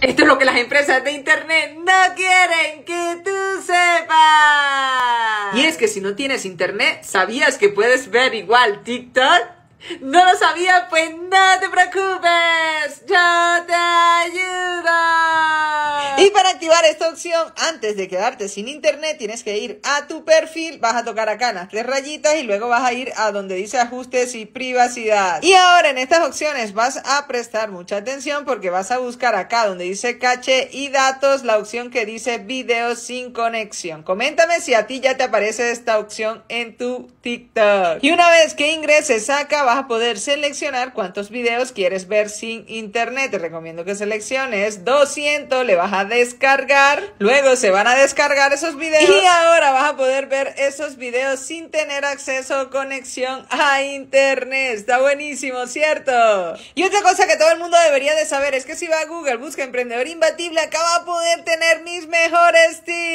Esto es lo que las empresas de Internet no quieren que tú sepas. Y es que si no tienes Internet, ¿sabías que puedes ver igual TikTok? No lo sabía, pues no te preocupes. Y para activar esta opción, antes de quedarte sin internet, tienes que ir a tu perfil, vas a tocar acá en las tres rayitas y luego vas a ir a donde dice ajustes y privacidad. Y ahora en estas opciones vas a prestar mucha atención porque vas a buscar acá donde dice caché y datos la opción que dice videos sin conexión. Coméntame si a ti ya te aparece esta opción en tu TikTok. Y una vez que ingreses acá vas a poder seleccionar cuántos videos quieres ver sin internet. Te recomiendo que selecciones 200, le vas a descargar. Luego se van a descargar esos videos. Y ahora vas a poder ver esos videos sin tener acceso o conexión a internet. Está buenísimo, ¿cierto? Y otra cosa que todo el mundo debería de saber es que si va a Google, busca Emprendedor Imbatible, acaba a poder tener mis mejores tips.